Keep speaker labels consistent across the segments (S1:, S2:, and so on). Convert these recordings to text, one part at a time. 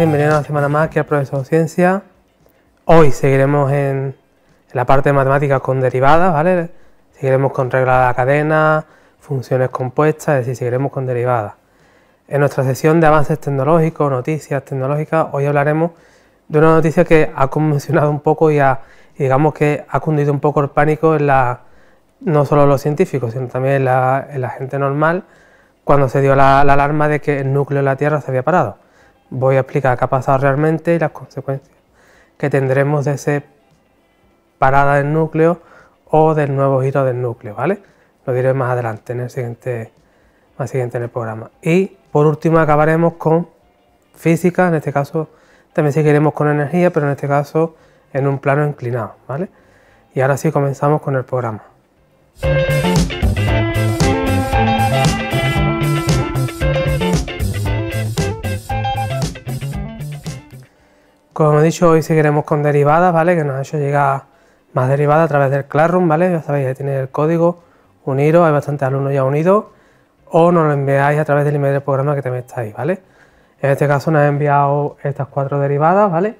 S1: bienvenidos a una semana más que al Profesor de Ciencia. Hoy seguiremos en la parte de matemáticas con derivadas, ¿vale? Seguiremos con reglas de la cadena, funciones compuestas, es decir, seguiremos con derivadas. En nuestra sesión de avances tecnológicos, noticias tecnológicas, hoy hablaremos de una noticia que ha conmocionado un poco y, digamos que ha cundido un poco el pánico en la, no solo los científicos, sino también la, gente normal, cuando se dio la alarma de que el núcleo de la Tierra se había parado voy a explicar qué ha pasado realmente y las consecuencias que tendremos de esa parada del núcleo o del nuevo giro del núcleo, ¿vale? Lo diré más adelante en el siguiente, siguiente en programa. Y por último acabaremos con física, en este caso también seguiremos con energía, pero en este caso en un plano inclinado, ¿vale? Y ahora sí comenzamos con el programa. Como he dicho, hoy seguiremos con derivadas, ¿vale? Que nos ha hecho llegar más derivadas a través del Classroom, ¿vale? Ya sabéis, ahí tenéis el código, uniros, hay bastantes alumnos ya unidos, o nos lo enviáis a través del email del programa que te está ¿vale? En este caso nos ha enviado estas cuatro derivadas, ¿vale?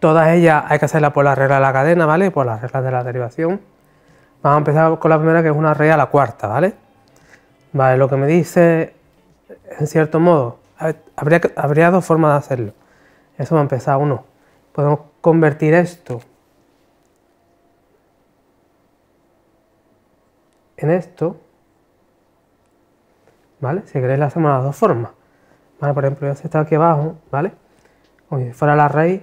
S1: Todas ellas hay que hacerlas por la regla de la cadena, ¿vale? Por las reglas de la derivación. Vamos a empezar con la primera, que es una regla, a la cuarta, ¿vale? Vale, lo que me dice, en cierto modo, habría, habría dos formas de hacerlo. Eso va a empezar uno. Podemos convertir esto en esto. ¿Vale? Si queréis, la hacemos las dos formas. ¿Vale? Por ejemplo, yo he aquí abajo, ¿vale? Como si fuera la raíz.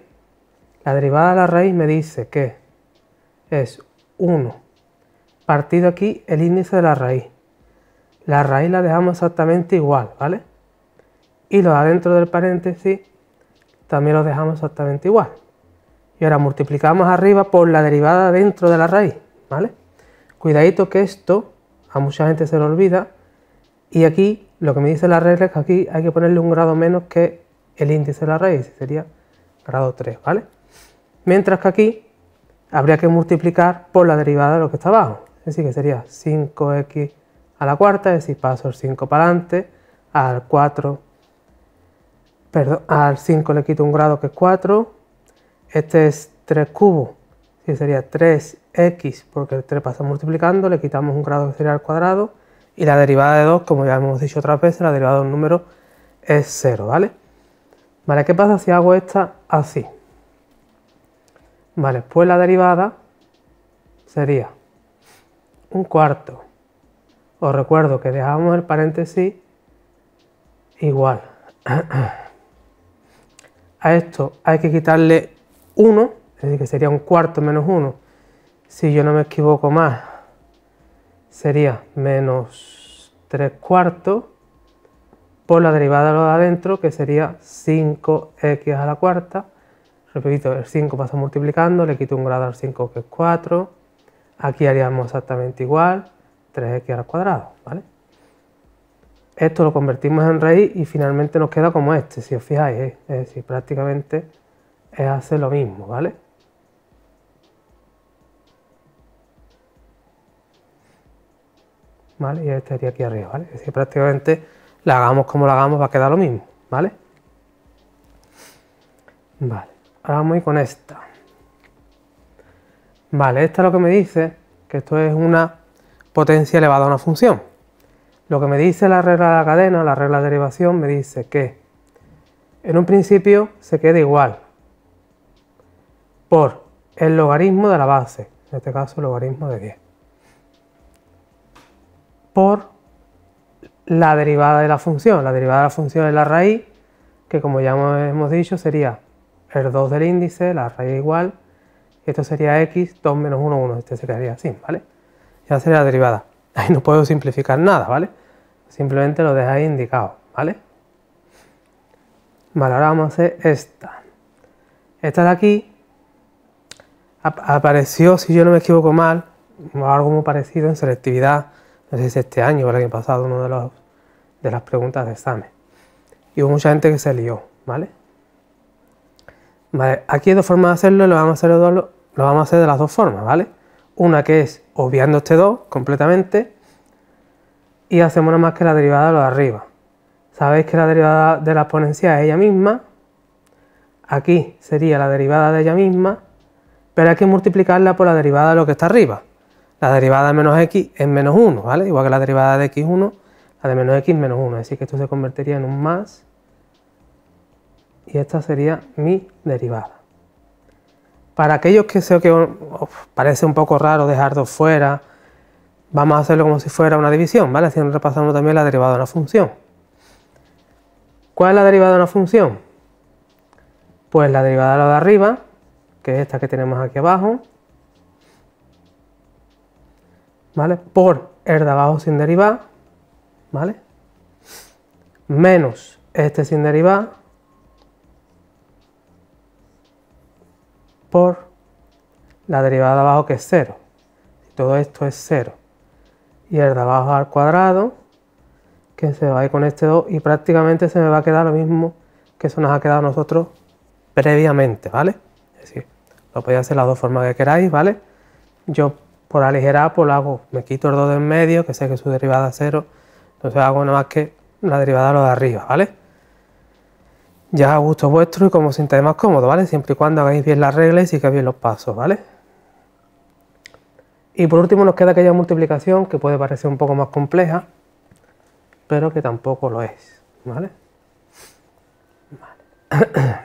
S1: La derivada de la raíz me dice que es 1 partido aquí el índice de la raíz. La raíz la dejamos exactamente igual, ¿vale? Y lo adentro del paréntesis también lo dejamos exactamente igual. Y ahora multiplicamos arriba por la derivada dentro de la raíz, ¿vale? Cuidadito que esto a mucha gente se lo olvida. Y aquí lo que me dice la regla es que aquí hay que ponerle un grado menos que el índice de la raíz, sería grado 3, ¿vale? Mientras que aquí habría que multiplicar por la derivada de lo que está abajo. Es decir, que sería 5x a la cuarta, es decir, paso el 5 para adelante, al 4 perdón, al 5 le quito un grado que es 4. Este es 3 cubo, que sería 3x, porque el 3 pasa multiplicando, le quitamos un grado que sería al cuadrado. Y la derivada de 2, como ya hemos dicho otras veces, la derivada de un número es 0, ¿vale? Vale, ¿qué pasa si hago esta así? Vale, pues la derivada sería un cuarto. Os recuerdo que dejamos el paréntesis igual. a esto hay que quitarle 1, es decir, que sería un cuarto menos 1. Si yo no me equivoco más, sería menos 3 cuartos por la derivada de lo de adentro, que sería 5x a la cuarta. Repito, el 5 pasa multiplicando, le quito un grado al 5 que es 4. Aquí haríamos exactamente igual, 3x al cuadrado, ¿vale? esto lo convertimos en raíz y finalmente nos queda como este, si os fijáis, ¿eh? es decir, prácticamente es hacer lo mismo, ¿vale? ¿Vale? Y estaría aquí arriba, ¿vale? Es decir, prácticamente la hagamos como la hagamos va a quedar lo mismo, ¿vale? Vale, ahora vamos a ir con esta. Vale, esta es lo que me dice, que esto es una potencia elevada a una función. Lo que me dice la regla de la cadena, la regla de derivación, me dice que en un principio se queda igual por el logaritmo de la base, en este caso el logaritmo de 10, por la derivada de la función. La derivada de la función es la raíz, que como ya hemos dicho sería el 2 del índice, la raíz igual, esto sería x, 2 menos 1, 1, este sería así, ¿vale? Ya sería la derivada. Ahí no puedo simplificar nada, ¿vale? Simplemente lo dejáis indicado, ¿vale? Vale, ahora vamos a hacer esta. Esta de aquí apareció, si yo no me equivoco mal, algo muy parecido en selectividad, no sé si este año o el año pasado, uno de, los, de las preguntas de examen. Y hubo mucha gente que se lió, ¿vale? Vale, aquí hay dos formas de hacerlo, lo vamos a lo vamos a hacer de las dos formas, ¿vale? Una que es obviando este 2 completamente y hacemos nada más que la derivada de lo de arriba. Sabéis que la derivada de la exponencial es ella misma, aquí sería la derivada de ella misma, pero hay que multiplicarla por la derivada de lo que está arriba. La derivada de menos x es menos 1, ¿vale? Igual que la derivada de x1, la de menos x es menos 1, así que esto se convertiría en un más y esta sería mi derivada. Para aquellos que sé que parece un poco raro dejarlo fuera, vamos a hacerlo como si fuera una división, ¿vale? Así repasando también la derivada de una función. ¿Cuál es la derivada de una función? Pues la derivada de la de arriba, que es esta que tenemos aquí abajo, ¿vale? Por el de abajo sin derivar, ¿vale? Menos este sin derivar, por la derivada de abajo que es 0. Todo esto es 0. Y el de abajo al cuadrado, que se va a ir con este 2 y prácticamente se me va a quedar lo mismo que eso nos ha quedado a nosotros previamente, ¿vale? Es decir, lo podéis hacer las dos formas que queráis, ¿vale? Yo por aligerar, pues lo hago, me quito el 2 del medio, que sé que su derivada es 0, entonces hago nada más que la derivada de lo de arriba, ¿vale? Ya a gusto vuestro y como os sintáis más cómodo, ¿vale? Siempre y cuando hagáis bien las reglas y sigáis bien los pasos, ¿vale? Y por último nos queda aquella multiplicación que puede parecer un poco más compleja, pero que tampoco lo es, ¿vale? Vale,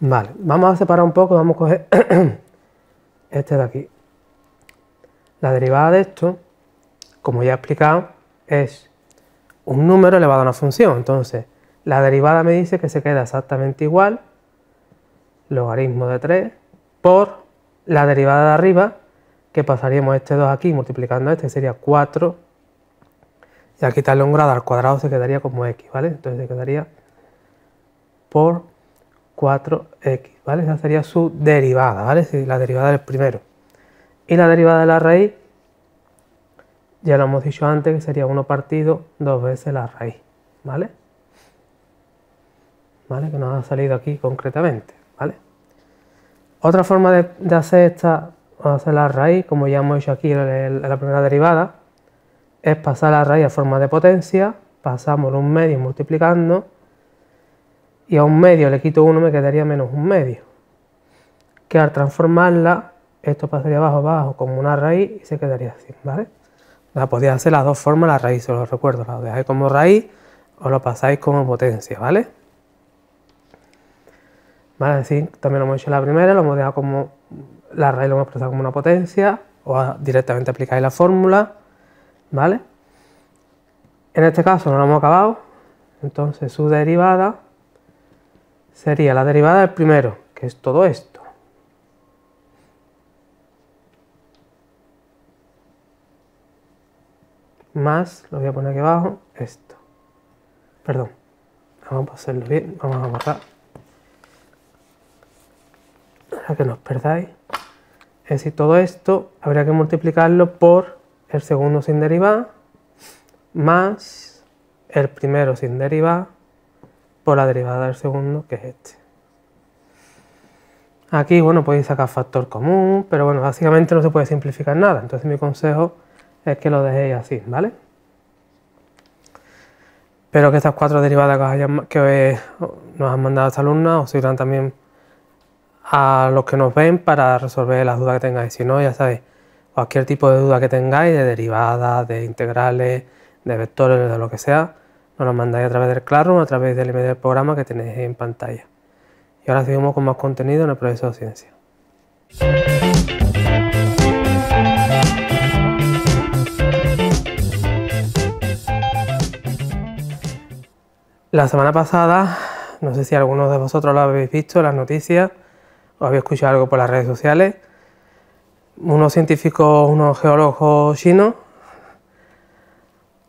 S1: vale vamos a separar un poco, vamos a coger este de aquí. La derivada de esto, como ya he explicado, es un número elevado a una función, entonces la derivada me dice que se queda exactamente igual, logaritmo de 3, por la derivada de arriba, que pasaríamos este 2 aquí multiplicando este, sería 4, y aquí quitarle un grado al cuadrado se quedaría como x, ¿vale? Entonces se quedaría por 4x, ¿vale? Esa sería su derivada, ¿vale? la derivada del primero. Y la derivada de la raíz, ya lo hemos dicho antes, que sería 1 partido 2 veces la raíz, ¿vale? Que nos ha salido aquí concretamente, ¿vale? Otra forma de, hacer esta, hacer la raíz, como ya hemos hecho aquí en, la primera derivada, es pasar la raíz a forma de potencia, pasamos un medio multiplicando, y a un medio le quito uno me quedaría menos un medio, que al transformarla, esto pasaría abajo abajo como una raíz y se quedaría así, ¿vale? La podéis hacer las dos formas, la raíz, os lo recuerdo, la dejáis como raíz o lo pasáis como potencia, ¿vale? también lo hemos hecho en la primera, lo hemos dejado como la raíz, lo hemos expresado como una potencia, o directamente aplicáis la fórmula, ¿vale? En este caso no lo hemos acabado, entonces su derivada sería la derivada del primero, que es todo esto. Más, lo voy a poner aquí abajo, esto. Perdón, vamos a hacerlo bien, vamos a borrar para que no os perdáis. Es decir, todo esto habría que multiplicarlo por el segundo sin derivar más el primero sin derivar por la derivada del segundo, que es este. Aquí, bueno, podéis sacar factor común, pero bueno, básicamente no se puede simplificar nada, entonces mi consejo es que lo dejéis así, ¿vale? Espero que estas cuatro derivadas que, nos han mandado esta alumna os sirvan también a los que nos ven para resolver las dudas que tengáis. Si no, ya sabéis, cualquier tipo de duda que tengáis, de derivadas, de integrales, de vectores, de lo que sea, nos lo mandáis a través del Classroom, a través del email del programa que tenéis en pantalla. Y ahora seguimos con más contenido en el proceso de ciencia. La semana pasada, no sé si algunos de vosotros lo habéis visto, las noticias, o había escuchado algo por las redes sociales, unos científicos, unos geólogos chinos,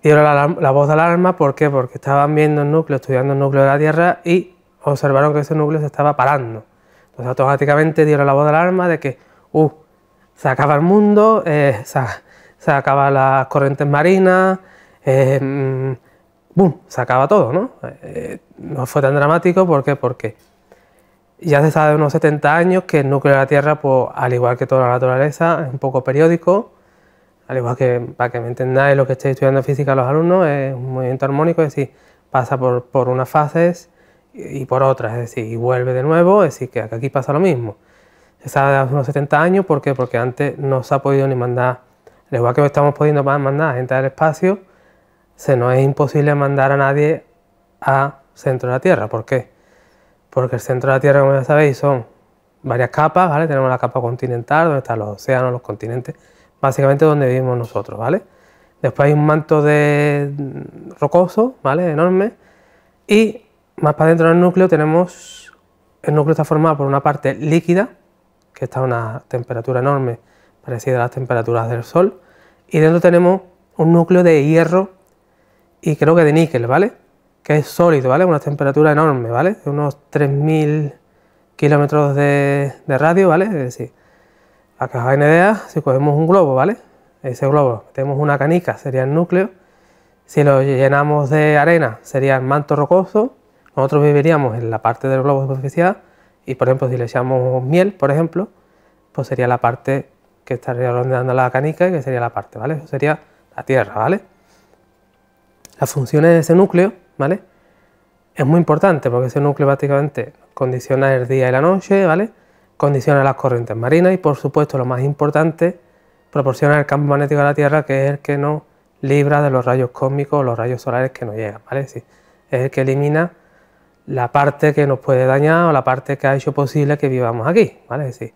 S1: dieron la, voz de alarma, ¿por qué? Porque estaban viendo el núcleo, estudiando el núcleo de la Tierra y observaron que ese núcleo se estaba parando. Entonces automáticamente dieron la voz de alarma de que, uh, se acaba el mundo, eh, se, acaba acaban las corrientes marinas, bum, eh, mm, se acaba todo, ¿no? Eh, no fue tan dramático, ¿por qué? Porque ya se sabe de unos 70 años que el núcleo de la Tierra, pues, al igual que toda la naturaleza, es un poco periódico, al igual que, para que me entendáis lo que estáis estudiando física los alumnos, es un movimiento armónico, es decir, pasa por, unas fases y, por otras, es decir, y vuelve de nuevo, es decir, que aquí pasa lo mismo. Se sabe de unos 70 años, ¿por qué? Porque antes no se ha podido ni mandar, al igual que estamos pudiendo mandar a gente al espacio, se nos es imposible mandar a nadie a centro de la Tierra, ¿por qué? porque el centro de la Tierra, como ya sabéis, son varias capas, ¿vale? Tenemos la capa continental, donde están los océanos, los continentes, básicamente donde vivimos nosotros, ¿vale? Después hay un manto de rocoso, ¿vale? Enorme. Y más para dentro del núcleo tenemos, el núcleo está formado por una parte líquida, que está a una temperatura enorme, parecida a las temperaturas del Sol, y dentro tenemos un núcleo de hierro y creo que de níquel, ¿vale? que es sólido, ¿vale? Una temperatura enorme, ¿vale? Unos 3.000 kilómetros de, radio, ¿vale? Es decir, acá en una idea, si cogemos un globo, ¿vale? Ese globo, tenemos una canica, sería el núcleo. Si lo llenamos de arena, sería el manto rocoso. Nosotros viviríamos en la parte del globo superficial y, por ejemplo, si le echamos miel, por ejemplo, pues sería la parte que estaría rondando la canica y que sería la parte, ¿vale? Eso sería la Tierra, ¿vale? Las funciones de ese núcleo, ¿vale? Es muy importante porque ese núcleo básicamente condiciona el día y la noche, ¿vale? Condiciona las corrientes marinas y por supuesto lo más importante, proporciona el campo magnético de la Tierra que es el que nos libra de los rayos cósmicos o los rayos solares que nos llegan, ¿vale? Sí, es el que elimina la parte que nos puede dañar o la parte que ha hecho posible que vivamos aquí, ¿vale? sí.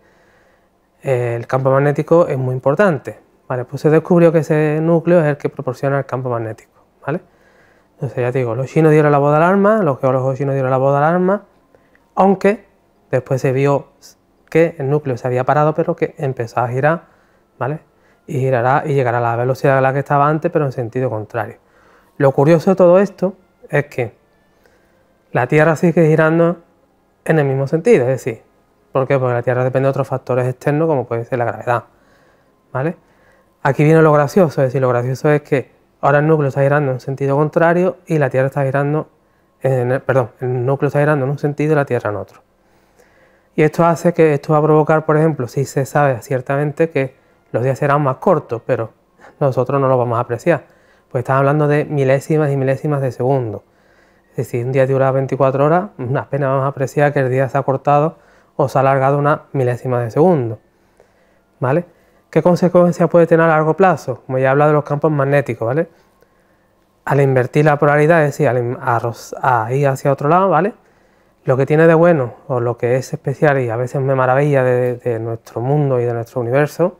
S1: el campo magnético es muy importante, ¿vale? Pues se descubrió que ese núcleo es el que proporciona el campo magnético, ¿vale? Entonces ya te digo, los chinos dieron la voz de alarma, los geólogos chinos dieron la voz de alarma, aunque después se vio que el núcleo se había parado, pero que empezó a girar, ¿vale? Y girará y llegará a la velocidad a la que estaba antes, pero en sentido contrario. Lo curioso de todo esto es que la Tierra sigue girando en el mismo sentido, es decir, ¿por qué? Porque la Tierra depende de otros factores externos, como puede ser la gravedad, ¿vale? Aquí viene lo gracioso, es decir, lo gracioso es que Ahora el núcleo está girando en un sentido contrario y la Tierra está girando, en perdón, el núcleo está girando en un sentido y la Tierra en otro. Y esto hace que esto va a provocar, por ejemplo, si se sabe ciertamente que los días serán más cortos, pero nosotros no lo vamos a apreciar. Pues estamos hablando de milésimas y milésimas de segundo. Es decir, un día dura 24 horas, apenas vamos a apreciar que el día se ha cortado o se ha alargado una milésima de segundo. ¿Vale? ¿Qué consecuencias puede tener a largo plazo? Como ya he hablado de los campos magnéticos, ¿vale? Al invertir la polaridad, es decir, al a ir hacia otro lado, ¿vale? Lo que tiene de bueno, o lo que es especial y a veces me maravilla de, nuestro mundo y de nuestro universo,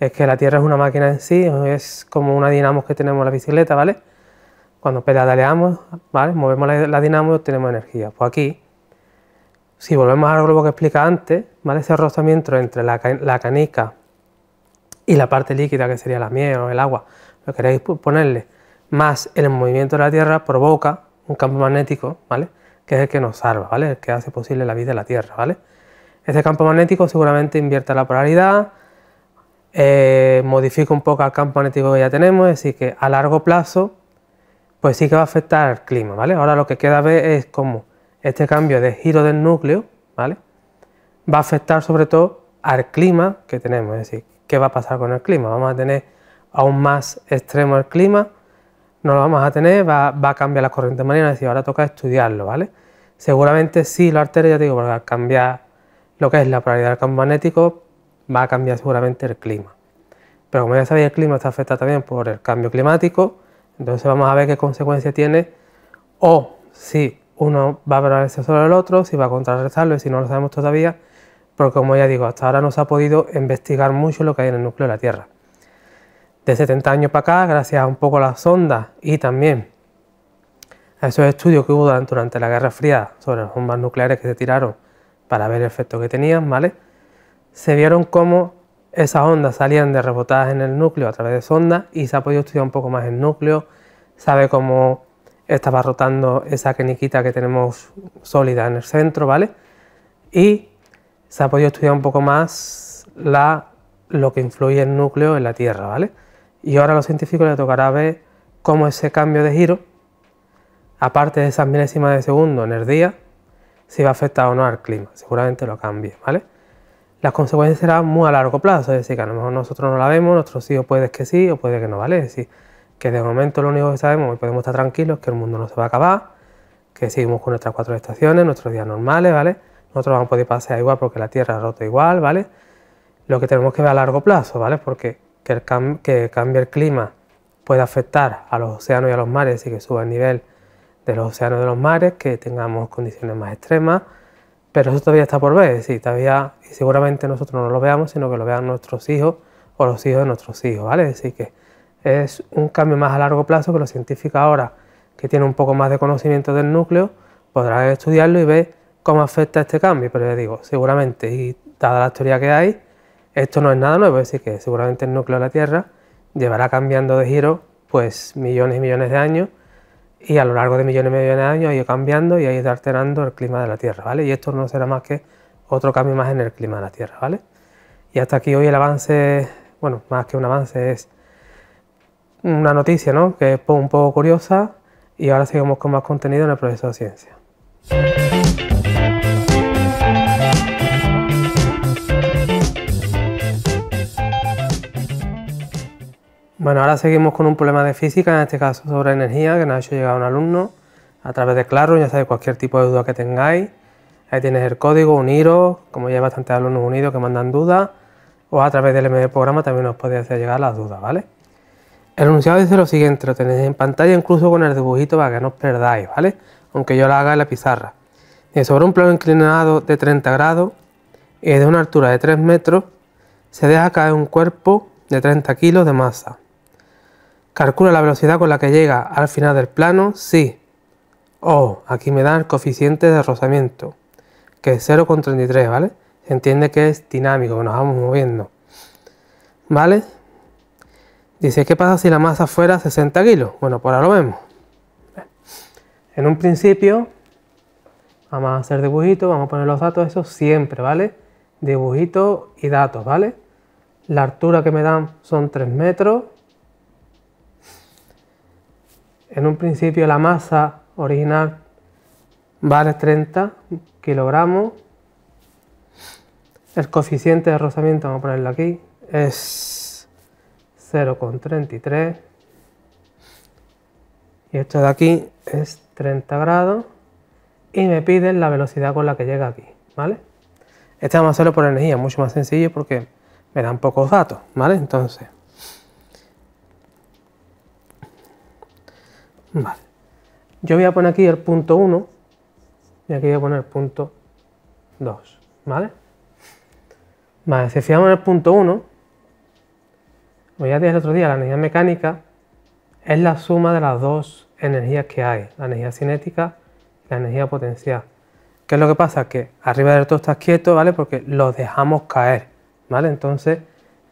S1: es que la Tierra es una máquina en sí, es como una dinamo que tenemos en la bicicleta, ¿vale? Cuando pedaleamos, ¿vale? Movemos la, dinamo y obtenemos energía. Pues aquí, si volvemos al globo que explica antes, ¿vale? Ese rozamiento entre la, la canica y la parte líquida, que sería la miel o el agua, lo queréis ponerle, más el movimiento de la Tierra provoca un campo magnético, ¿vale? Que es el que nos salva, ¿vale? El que hace posible la vida de la Tierra, ¿vale? Este campo magnético seguramente invierte la polaridad, eh, modifica un poco al campo magnético que ya tenemos, es decir, que a largo plazo, pues sí que va a afectar al clima, ¿vale? Ahora lo que queda ver es cómo este cambio de giro del núcleo, ¿vale? Va a afectar sobre todo al clima que tenemos, es decir, ¿qué va a pasar con el clima? Vamos a tener aún más extremo el clima, no lo vamos a tener, va, a cambiar la corriente marina, y ahora toca estudiarlo, ¿vale? Seguramente sí, lo altera, ya te digo, porque al cambiar lo que es la polaridad del campo magnético, va a cambiar seguramente el clima. Pero como ya sabéis, el clima está afectado también por el cambio climático, entonces vamos a ver qué consecuencia tiene o si uno va a prevalecer sobre el otro, si va a contrarrestarlo y si no lo sabemos todavía, porque como ya digo, hasta ahora no se ha podido investigar mucho lo que hay en el núcleo de la Tierra. De 70 años para acá, gracias a un poco a las ondas y también a esos estudios que hubo durante, la Guerra Fría sobre las bombas nucleares que se tiraron para ver el efecto que tenían, ¿vale? Se vieron cómo esas ondas salían de rebotadas en el núcleo a través de sondas y se ha podido estudiar un poco más el núcleo, sabe cómo estaba rotando esa queniquita que tenemos sólida en el centro, ¿vale? Y se ha podido estudiar un poco más la, lo que influye el núcleo en la Tierra, ¿vale? Y ahora a los científicos les tocará ver cómo ese cambio de giro, aparte de esas milésimas de segundo en el día, si va a afectar o no al clima. Seguramente lo cambie, ¿vale? Las consecuencias serán muy a largo plazo, es decir, que a lo mejor nosotros no la vemos, nuestros hijos puede que sí o puede que no, ¿vale? Es decir, que de momento lo único que sabemos y podemos estar tranquilos es que el mundo no se va a acabar, que seguimos con nuestras cuatro estaciones, nuestros días normales, ¿vale? Nosotros vamos a poder pasear igual porque la tierra ha roto igual, ¿vale? Lo que tenemos que ver a largo plazo, ¿vale? Porque que, el cambie el clima puede afectar a los océanos y a los mares y que suba el nivel de los océanos y de los mares, que tengamos condiciones más extremas, pero eso todavía está por ver, sí, todavía, y seguramente nosotros no lo veamos, sino que lo vean nuestros hijos o los hijos de nuestros hijos, ¿vale? Así que es un cambio más a largo plazo que los científicos ahora, que tienen un poco más de conocimiento del núcleo, podrán estudiarlo y ver cómo afecta este cambio, pero ya digo, seguramente, y dada la teoría que hay, esto no es nada nuevo, es decir, que seguramente el núcleo de la Tierra llevará cambiando de giro pues millones y millones de años y a lo largo de millones y millones de años ha ido cambiando y ha ido alterando el clima de la Tierra, ¿vale? Y esto no será más que otro cambio más en el clima de la Tierra, ¿vale? Y hasta aquí hoy el avance, bueno, más que un avance es una noticia, ¿no? Que es un poco curiosa y ahora seguimos con más contenido en el proceso de ciencia. Bueno, ahora seguimos con un problema de física, en este caso sobre energía, que nos ha hecho llegar un alumno a través de Claro, ya sabéis, cualquier tipo de duda que tengáis. Ahí tienes el código, uniros, como ya hay bastantes alumnos unidos que mandan dudas, o a través del MD programa también os podéis hacer llegar las dudas, ¿vale? El enunciado dice lo siguiente, lo tenéis en pantalla incluso con el dibujito para que no os perdáis, ¿vale? Aunque yo lo haga en la pizarra. sobre un plano inclinado de 30 grados y de una altura de 3 metros, se deja caer un cuerpo de 30 kilos de masa Calcula la velocidad con la que llega al final del plano Sí. Oh, aquí me dan el coeficiente de rozamiento, que es 0,33, ¿vale? Se entiende que es dinámico, que nos vamos moviendo. ¿Vale? Dice, ¿qué pasa si la masa fuera 60 kilos? Bueno, por pues ahora lo vemos. En un principio, vamos a hacer dibujitos, vamos a poner los datos, eso siempre, ¿vale? Dibujitos y datos, ¿vale? La altura que me dan son 3 metros en un principio la masa original vale 30 kilogramos. El coeficiente de rozamiento, vamos a ponerlo aquí, es 0,33. Y esto de aquí es 30 grados. Y me piden la velocidad con la que llega aquí, ¿vale? Este vamos a hacerlo por energía, mucho más sencillo porque me dan pocos datos, ¿vale? Entonces, Vale. Yo voy a poner aquí el punto 1 y aquí voy a poner el punto 2, ¿vale? si fijamos en el punto 1, como ya dije el otro día, la energía mecánica es la suma de las dos energías que hay, la energía cinética y la energía potencial. ¿Qué es lo que pasa? Que arriba del todo está quieto, ¿vale? Porque lo dejamos caer, ¿vale? Entonces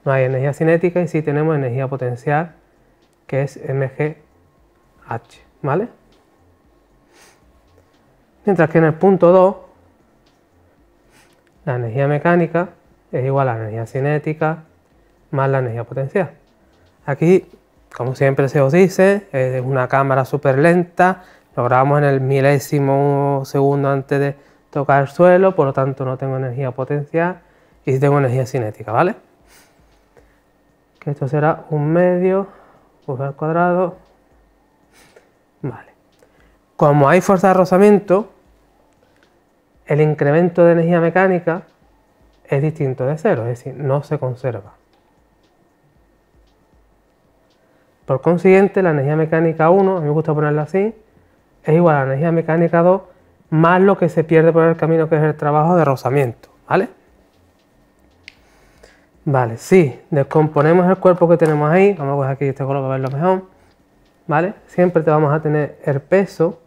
S1: no hay energía cinética y sí tenemos energía potencial, que es mg H, ¿vale? Mientras que en el punto 2, la energía mecánica es igual a la energía cinética más la energía potencial. Aquí, como siempre se os dice, es una cámara súper lenta, lo grabamos en el milésimo segundo antes de tocar el suelo, por lo tanto no tengo energía potencial y tengo energía cinética, ¿vale? Que esto será un medio, V pues al cuadrado, como hay fuerza de rozamiento, el incremento de energía mecánica es distinto de cero, es decir, no se conserva. Por consiguiente, la energía mecánica 1, a mí me gusta ponerla así, es igual a la energía mecánica 2 más lo que se pierde por el camino, que es el trabajo de rozamiento, ¿vale? Vale, si descomponemos el cuerpo que tenemos ahí, vamos a coger aquí este color para verlo mejor, ¿vale? Siempre te vamos a tener el peso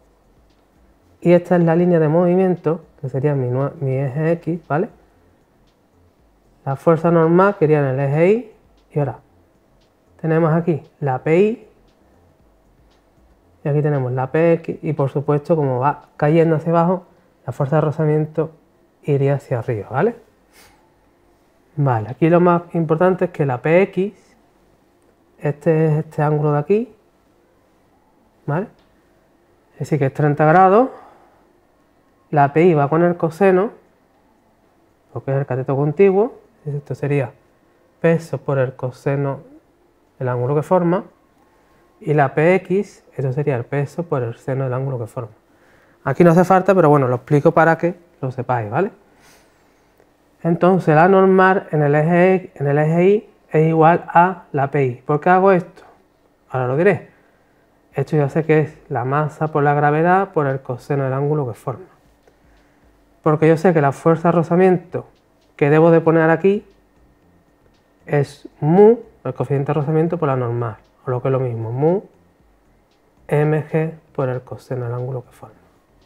S1: y esta es la línea de movimiento, que sería mi, eje X, ¿vale? La fuerza normal que iría en el eje Y, y ahora tenemos aquí la PI, y aquí tenemos la PX, y por supuesto, como va cayendo hacia abajo, la fuerza de rozamiento iría hacia arriba, ¿vale? Vale, aquí lo más importante es que la PX, este es este ángulo de aquí, ¿vale? Así que es 30 grados, la pi va con el coseno, porque es el cateto contiguo, esto sería peso por el coseno, del ángulo que forma, y la px, eso sería el peso por el seno del ángulo que forma. Aquí no hace falta, pero bueno, lo explico para que lo sepáis, ¿vale? Entonces la normal en el eje, en el eje y es igual a la pi. ¿Por qué hago esto? Ahora lo diré. Esto ya sé que es la masa por la gravedad por el coseno del ángulo que forma porque yo sé que la fuerza de rozamiento que debo de poner aquí es mu, el coeficiente de rozamiento por la normal, o lo que es lo mismo, mu mg por el coseno del ángulo que forma,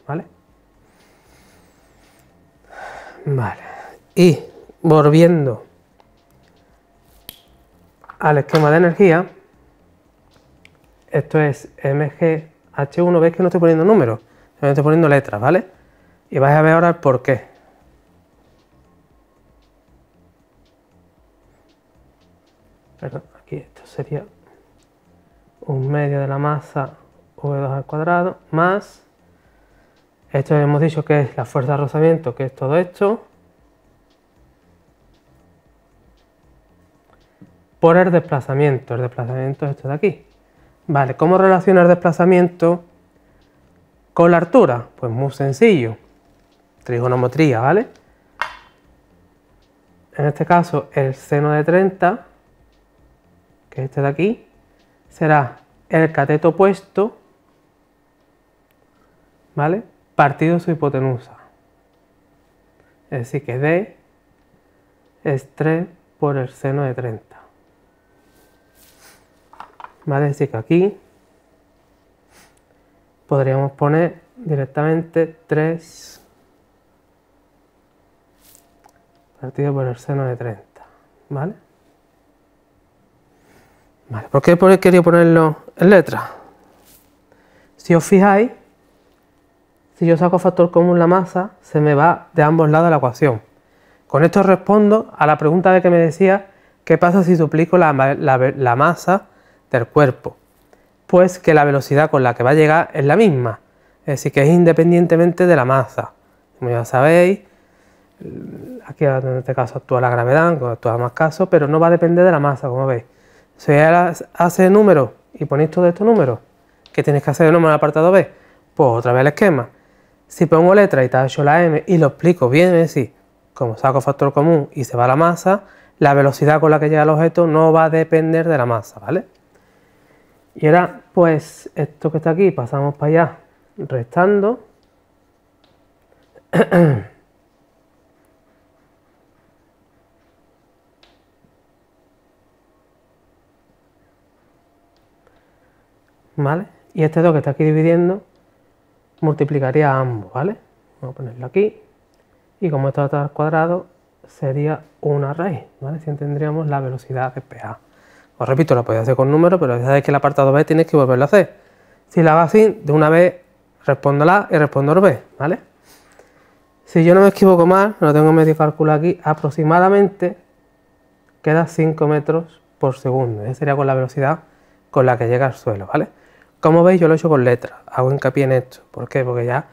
S1: ¿vale? Vale, y volviendo al esquema de energía, esto es mgh1, veis que no estoy poniendo números, estoy poniendo letras, ¿vale? Y vais a ver ahora el por qué. Perdón, aquí esto sería un medio de la masa V2 al cuadrado más, esto hemos dicho que es la fuerza de rozamiento, que es todo esto, por el desplazamiento, el desplazamiento es esto de aquí. Vale, ¿cómo relacionar desplazamiento con la altura? Pues muy sencillo trigonometría, ¿vale? En este caso, el seno de 30, que es este de aquí, será el cateto opuesto, ¿vale? Partido su hipotenusa. Es decir, que D es 3 por el seno de 30. ¿Vale? Es decir, que aquí podríamos poner directamente 3 por el seno de 30, ¿vale? Vale, por qué querido ponerlo en letra? Si os fijáis, si yo saco factor común la masa, se me va de ambos lados la ecuación. Con esto respondo a la pregunta de que me decía, ¿qué pasa si duplico la masa del cuerpo? Pues que la velocidad con la que va a llegar es la misma, es decir, que es independientemente de la masa. Como ya sabéis, aquí en este caso actúa la gravedad, actúa más caso, pero no va a depender de la masa, como veis. Si ahora hace número y ponéis todos estos números, que tienes que hacer el número en el apartado B? Pues otra vez el esquema. Si pongo letra y yo la m y lo explico bien, es decir, como saco factor común y se va la masa, la velocidad con la que llega el objeto no va a depender de la masa, ¿vale? Y ahora, pues, esto que está aquí, pasamos para allá restando. ¿vale? Y este 2 que está aquí dividiendo multiplicaría a ambos, ¿vale? Vamos a ponerlo aquí. Y como esto está al cuadrado, sería una raíz, ¿vale? Si tendríamos la velocidad de PA. Os repito, lo podéis hacer con números, pero ya sabéis que el apartado B tienes que volverlo a hacer. Si la hago así, de una vez respondo la y respondo B, ¿vale? Si yo no me equivoco mal, lo tengo medio calculado aquí, aproximadamente queda 5 metros por segundo. Esa sería con la velocidad con la que llega al suelo, ¿vale? Como veis, yo lo he hecho con letra, Hago hincapié en esto. ¿Por qué? Porque ya,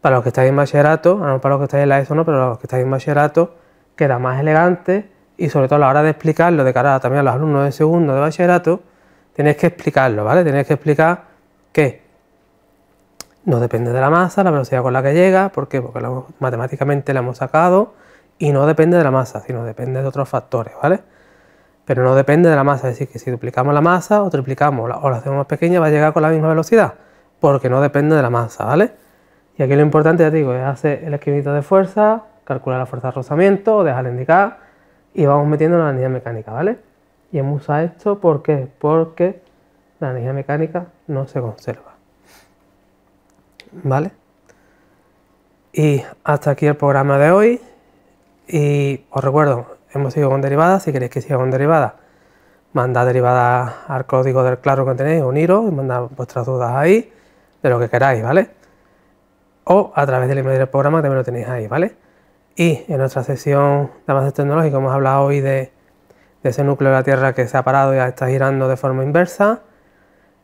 S1: para los que estáis en bachillerato, no para los que estáis en la ESO, no, pero para los que estáis en bachillerato, queda más elegante y sobre todo a la hora de explicarlo de cara también a los alumnos de segundo de bachillerato, tenéis que explicarlo, ¿vale? Tenéis que explicar que no depende de la masa, la velocidad con la que llega, ¿por qué? Porque matemáticamente la hemos sacado y no depende de la masa, sino depende de otros factores, ¿vale? pero no depende de la masa, es decir, que si duplicamos la masa o triplicamos o la hacemos más pequeña va a llegar con la misma velocidad, porque no depende de la masa, ¿vale? Y aquí lo importante, ya digo, es hacer el esquemito de fuerza, calcular la fuerza de rozamiento, dejarla indicar y vamos metiendo la energía mecánica, ¿vale? Y hemos usado esto ¿por qué? porque la energía mecánica no se conserva, ¿vale? Y hasta aquí el programa de hoy. Y os recuerdo, hemos sido con derivadas, si queréis que siga con derivadas, mandad derivadas al código del claro que tenéis, uniros y mandad vuestras dudas ahí, de lo que queráis, ¿vale? O a través del email del programa también lo tenéis ahí, ¿vale? Y en nuestra sesión de avances tecnológicos hemos hablado hoy de, ese núcleo de la Tierra que se ha parado y está girando de forma inversa.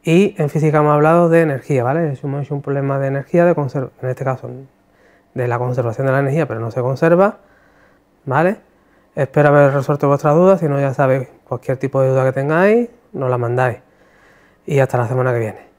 S1: Y en física hemos hablado de energía, ¿vale? Hemos un problema de energía, de en este caso de la conservación de la energía, pero no se conserva, ¿vale? Espero haber resuelto vuestras dudas, si no ya sabéis, cualquier tipo de duda que tengáis, nos la mandáis. Y hasta la semana que viene.